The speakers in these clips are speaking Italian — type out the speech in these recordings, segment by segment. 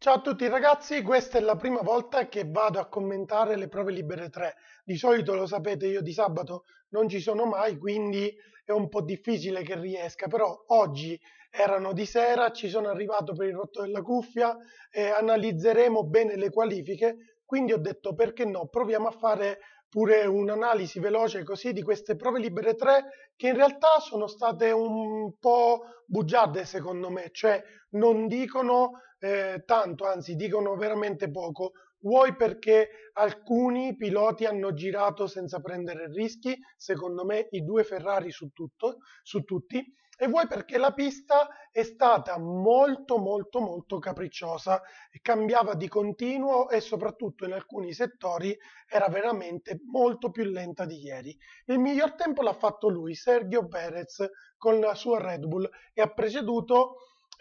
Ciao a tutti ragazzi, questa è la prima volta che vado a commentare le prove libere 3. Di solito lo sapete, io di sabato non ci sono mai, quindi è un po' difficile che riesca, però oggi erano di sera, ci sono arrivato per il rotto della cuffia e analizzeremo bene le qualifiche, quindi ho detto perché no, proviamo a fare pure un'analisi veloce così di queste prove libere 3 che in realtà sono state un po' bugiarde secondo me, cioè non dicono eh, tanto, anzi dicono veramente poco, vuoi perché alcuni piloti hanno girato senza prendere rischi, secondo me i due Ferrari su, tutto, su tutti, e vuoi perché la pista è stata molto molto molto capricciosa, cambiava di continuo e soprattutto in alcuni settori era veramente molto più lenta di ieri. Il miglior tempo l'ha fatto lui, Sergio Perez, con la sua Red Bull e ha preceduto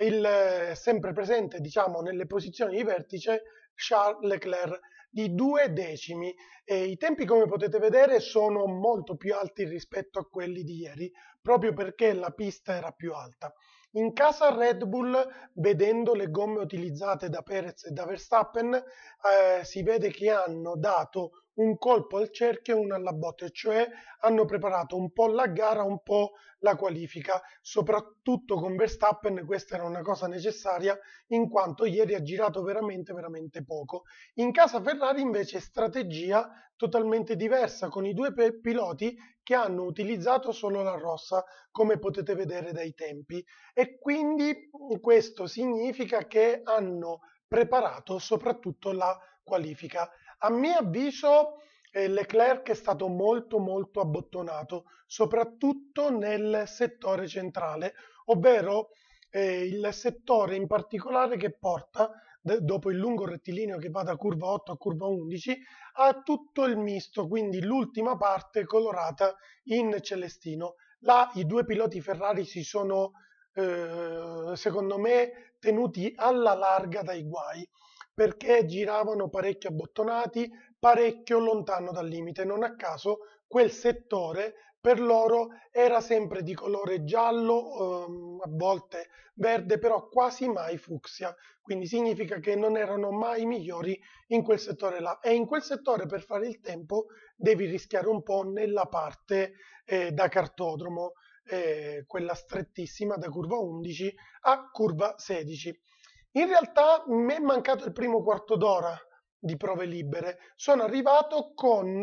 il, eh, sempre presente diciamo, nelle posizioni di vertice Charles Leclerc di due decimi e i tempi come potete vedere sono molto più alti rispetto a quelli di ieri proprio perché la pista era più alta. In casa Red Bull, vedendo le gomme utilizzate da Perez e da Verstappen, eh, si vede che hanno dato un colpo al cerchio e uno alla botte, cioè hanno preparato un po' la gara, un po' la qualifica, soprattutto con Verstappen questa era una cosa necessaria in quanto ieri ha girato veramente veramente poco. In casa Ferrari invece strategia totalmente diversa con i due piloti che hanno utilizzato solo la rossa come potete vedere dai tempi e quindi questo significa che hanno preparato soprattutto la qualifica a mio avviso eh, Leclerc è stato molto molto abbottonato, soprattutto nel settore centrale, ovvero eh, il settore in particolare che porta, dopo il lungo rettilineo che va da curva 8 a curva 11, a tutto il misto, quindi l'ultima parte colorata in celestino. Là i due piloti Ferrari si sono, eh, secondo me, tenuti alla larga dai guai perché giravano parecchio abbottonati, parecchio lontano dal limite. Non a caso quel settore per loro era sempre di colore giallo, ehm, a volte verde, però quasi mai fucsia, quindi significa che non erano mai migliori in quel settore là. E in quel settore per fare il tempo devi rischiare un po' nella parte eh, da cartodromo, eh, quella strettissima da curva 11 a curva 16. In realtà mi è mancato il primo quarto d'ora di prove libere. Sono arrivato con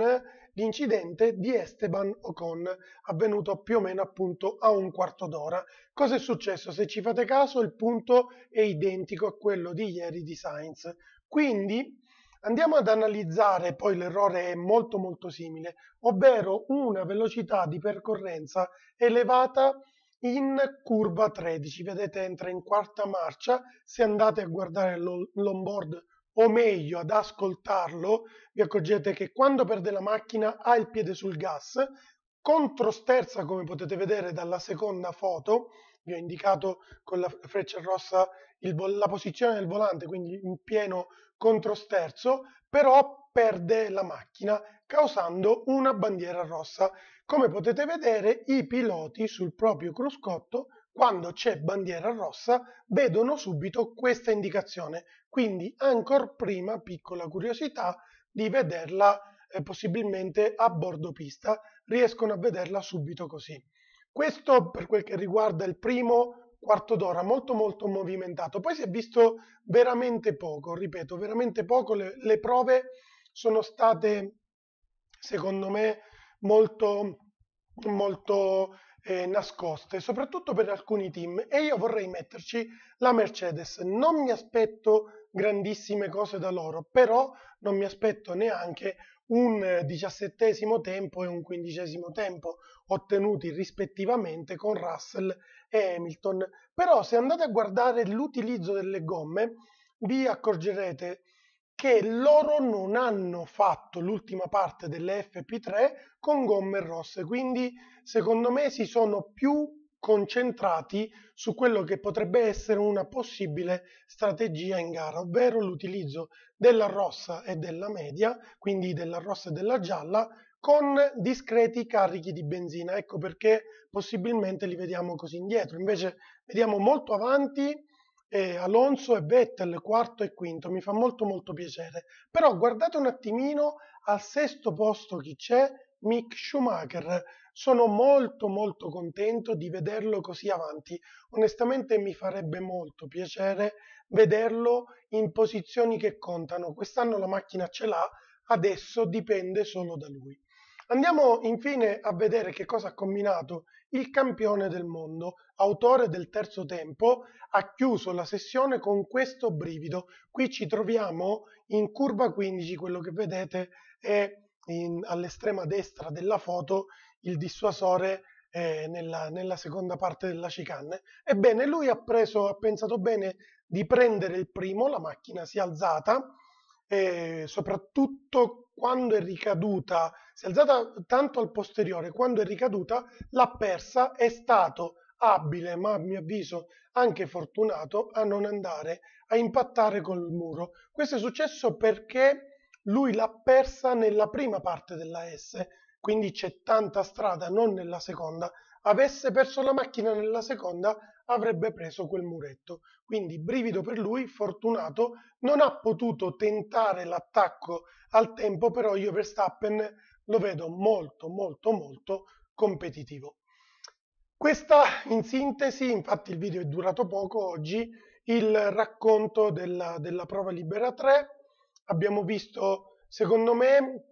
l'incidente di Esteban Ocon, avvenuto più o meno appunto a un quarto d'ora. Cosa è successo? Se ci fate caso, il punto è identico a quello di ieri di Sainz. Quindi andiamo ad analizzare, poi l'errore è molto molto simile, ovvero una velocità di percorrenza elevata in curva 13, vedete entra in quarta marcia, se andate a guardare l'onboard o meglio ad ascoltarlo, vi accorgete che quando perde la macchina ha il piede sul gas, controsterza come potete vedere dalla seconda foto, vi ho indicato con la freccia rossa la posizione del volante, quindi in pieno controsterzo, però perde la macchina causando una bandiera rossa. Come potete vedere, i piloti sul proprio cruscotto, quando c'è bandiera rossa, vedono subito questa indicazione. Quindi, ancora prima, piccola curiosità, di vederla eh, possibilmente a bordo pista, riescono a vederla subito così. Questo per quel che riguarda il primo quarto d'ora molto molto movimentato poi si è visto veramente poco ripeto veramente poco le, le prove sono state secondo me molto, molto eh, nascoste, soprattutto per alcuni team. E io vorrei metterci la Mercedes. Non mi aspetto grandissime cose da loro, però non mi aspetto neanche un diciassettesimo tempo e un quindicesimo tempo ottenuti rispettivamente con Russell e Hamilton. Però se andate a guardare l'utilizzo delle gomme vi accorgerete che loro non hanno fatto l'ultima parte delle FP3 con gomme rosse, quindi secondo me si sono più concentrati su quello che potrebbe essere una possibile strategia in gara, ovvero l'utilizzo della rossa e della media, quindi della rossa e della gialla, con discreti carichi di benzina. Ecco perché possibilmente li vediamo così indietro. Invece vediamo molto avanti e Alonso e Vettel quarto e quinto, mi fa molto molto piacere. Però guardate un attimino al sesto posto chi c'è, Mick Schumacher. Sono molto molto contento di vederlo così avanti. Onestamente mi farebbe molto piacere vederlo in posizioni che contano. Quest'anno la macchina ce l'ha, adesso dipende solo da lui. Andiamo infine a vedere che cosa ha combinato il campione del mondo, autore del terzo tempo, ha chiuso la sessione con questo brivido. Qui ci troviamo in curva 15, quello che vedete è all'estrema destra della foto il dissuasore eh, nella, nella, seconda parte della chicane. Ebbene, lui ha, preso, ha pensato bene di prendere il primo, la macchina si è alzata, eh, soprattutto quando è ricaduta, si è alzata tanto al posteriore, quando è ricaduta l'ha persa, è stato abile, ma a mio avviso anche fortunato, a non andare a impattare col muro. Questo è successo perché lui l'ha persa nella prima parte della S, quindi c'è tanta strada, non nella seconda. Avesse perso la macchina nella seconda, avrebbe preso quel muretto. Quindi brivido per lui, fortunato, non ha potuto tentare l'attacco al tempo, però io Verstappen lo vedo molto molto molto competitivo. Questa in sintesi, infatti il video è durato poco oggi, il racconto della, della prova libera 3. Abbiamo visto, secondo me,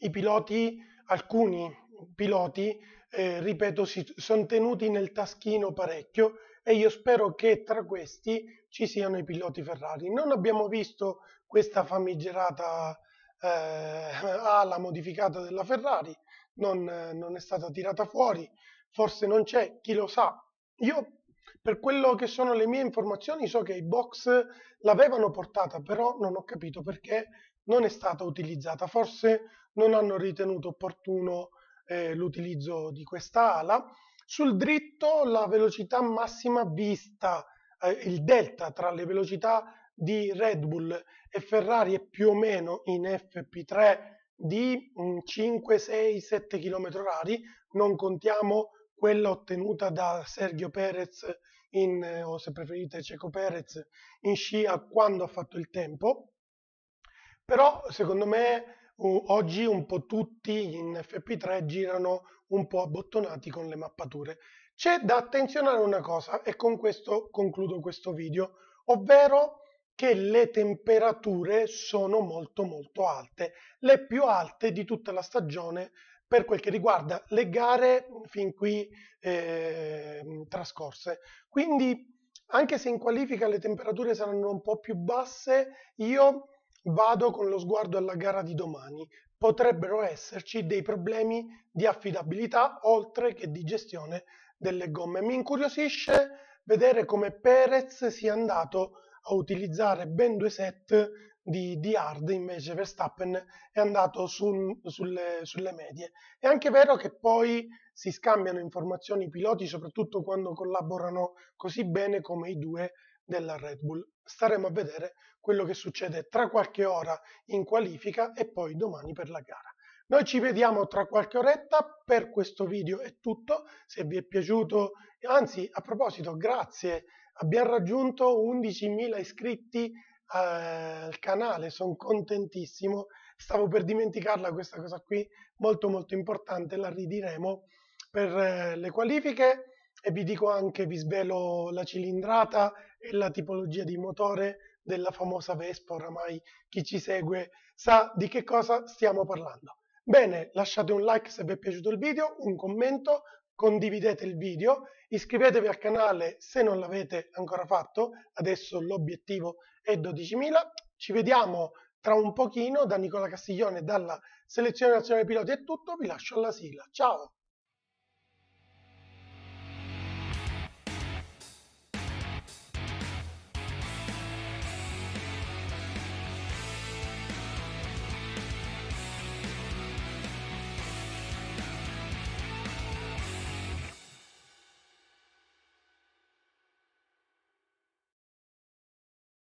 i piloti, alcuni piloti eh, ripeto, si, sono tenuti nel taschino parecchio e io spero che tra questi ci siano i piloti Ferrari. Non abbiamo visto questa famigerata eh, ala modificata della Ferrari, non, non è stata tirata fuori, forse non c'è, chi lo sa. Io per quello che sono le mie informazioni, so che i box l'avevano portata, però non ho capito perché non è stata utilizzata. Forse non hanno ritenuto opportuno eh, l'utilizzo di questa ala. Sul dritto la velocità massima vista, eh, il delta tra le velocità di Red Bull e Ferrari è più o meno in FP3 di 5, 6, 7 km h non contiamo quella ottenuta da Sergio Perez in, eh, o se preferite Ceco Perez in scia quando ha fatto il tempo però secondo me oggi un po' tutti in FP3 girano un po' abbottonati con le mappature. C'è da attenzionare una cosa e con questo concludo questo video, ovvero che le temperature sono molto molto alte, le più alte di tutta la stagione per quel che riguarda le gare fin qui eh, trascorse. Quindi anche se in qualifica le temperature saranno un po' più basse, io Vado con lo sguardo alla gara di domani. Potrebbero esserci dei problemi di affidabilità oltre che di gestione delle gomme. Mi incuriosisce vedere come Perez sia andato a utilizzare ben due set di, di hard, invece Verstappen è andato sul, sulle, sulle medie. È anche vero che poi si scambiano informazioni i piloti, soprattutto quando collaborano così bene come i due della Red Bull staremo a vedere quello che succede tra qualche ora in qualifica e poi domani per la gara. Noi ci vediamo tra qualche oretta, per questo video è tutto, se vi è piaciuto, anzi a proposito grazie, abbiamo raggiunto 11.000 iscritti eh, al canale, sono contentissimo, stavo per dimenticarla questa cosa qui, molto molto importante, la ridiremo per eh, le qualifiche e vi dico anche, vi svelo la cilindrata e la tipologia di motore della famosa Vespa, oramai chi ci segue sa di che cosa stiamo parlando. Bene, lasciate un like se vi è piaciuto il video, un commento, condividete il video, iscrivetevi al canale se non l'avete ancora fatto, adesso l'obiettivo è 12.000, ci vediamo tra un pochino da Nicola Castiglione dalla selezione nazionale piloti è tutto, vi lascio alla sigla, ciao!